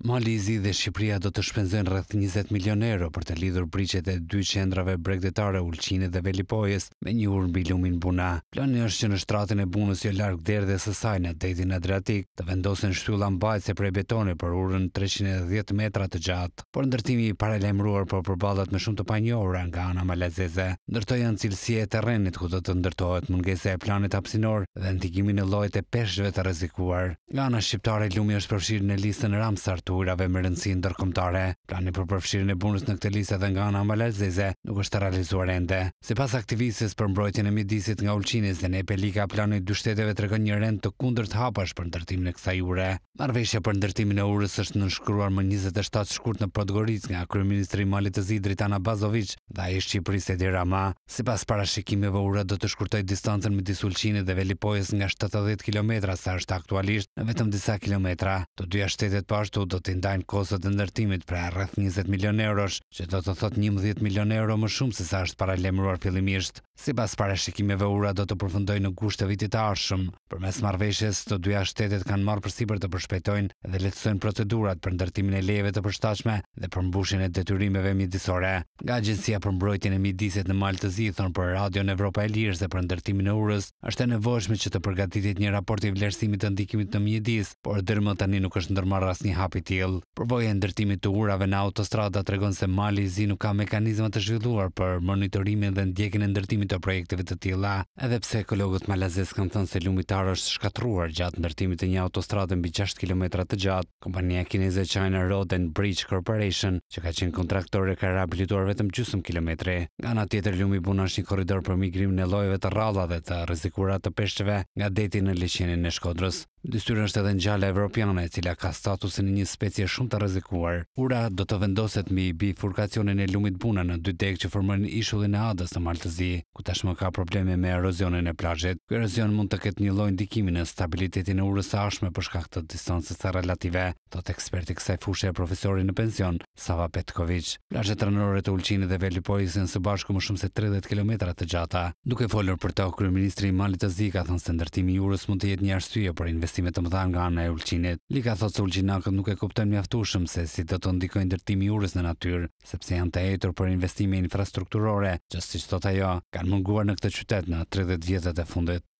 Malizi dhe Shqipëria do të shpenzojnë rreth 20 milionë euro për të lidhur brigjet e dy qendrave bregdetare Ulqine dhe Velipojës me një urë mbi lumin Buna. Plani është që në shtratin e Bunës jo larg derdhës së saj në detin Adriatik të vendosen shtylla mbajtëse prej betoni për urën 310 metra të gjatë. Por ndërtimi i paralajmëruar po përballet me shumë të panjohura nga ana malezeze. Ndërto janë e terrenit ku do të ndërtohet mungesa e planit hapësinor dhe ndikimin e llojit të peshqve të rrezikuar. Nga ana shqiptare lumi është përfshirë në listën Ramsar kulturave me rëndësi ndërkombëtare. Plani për përfshirjen e punës në këtë listë edhe nga ana ambalazeze nuk është realizuar ende. Sipas aktivistes për mbrojtjen e mjedisit nga Ulçini dhe në Pelika, plani i dy shteteve tregon një rend të kundërt hapash për ndërtimin e kësaj ure. Marrëveshja për ndërtimin e urës është nënshkruar më 27 shkurt në Podgoricë nga kryeministri i Malit të Zi Dritana Bazoviç dhe ai i Shqipërisë Edi Rama. Sipas parashikimeve, ura do të shkurtojë distancën midis Ulçinit dhe Velipojës nga 70 kilometra sa është aktualisht në vetëm disa kilometra. Të dyja shtetet pashtu po do t'i ndajnë kostot e ndërtimit pra rrëth 20 milion eurosh, që do të thot 11 milion euro më shumë se sa është paralemruar fillimisht. Si pas pare shikimeve ura do të përfundoj në gusht të vitit arshëm. Për mes marveshës, të duja shtetet kanë marë për siber të përshpetojnë dhe letësojnë procedurat për ndërtimin e lejeve të përshtashme dhe për mbushin e detyrimeve midisore. Nga gjensia për mbrojtjen e midiset në malë të zithon për Radio në Evropa e Lirë dhe për ndërtimin e urës, është e nevojshme që të përgatitit një raport i vlerësimit të ndikimit në midis, por dërmë tani nuk është ndërmarë as një tjil. e ndërtimit të urave në autostrada të regon se Mali Zi nuk ka mekanizma të zhvilluar për monitorimin dhe ndjekin e ndërtimit të projekteve të tjila, edhe pse ekologët Malazes kanë thënë se lumitar është shkatruar gjatë ndërtimit të një autostrada në bi 6 km të gjatë. Kompania kineze China Road and Bridge Corporation, që ka qenë kontraktore, ka rehabilituar vetëm gjusëm kilometre. Nga nga tjetër, lumi buna është një koridor për migrim në lojeve të rralla dhe të rezikurat të peshqeve nga deti në lishinin e shkodrës. Dystyra është edhe njale evropiane e cila ka statusin e një specie shumë të rrezikuar. Ura do të vendoset me bifurkacionin e lumit Buna në dy degë që formojnë ishullin e Adës në Mal të Zi, ku tashmë ka probleme me erozionin e plazhit. Ky erozion mund të ketë një lloj ndikimi në stabilitetin e urës së përshka për shkak të distancës së relative, thotë eksperti kësaj fushë e profesorin në pension, Sava Petković. Plazhet rënërore të Ulqinit dhe Velipojës janë së bashku më shumë se 30 kilometra të gjata. Duke folur për to, kryeministri i ka thënë se ndërtimi i urës mund të jetë një arsye për një investime të mëdha nga ana e ulqinit. Li ka thotë se ulqinakët nuk e kuptojnë mjaftueshëm se si do të ndikojë ndërtimi i urës në natyrë, sepse janë të hetur për investime infrastrukturore, që siç thotë ajo, kanë munguar në këtë qytet në 30 vjetët e fundit.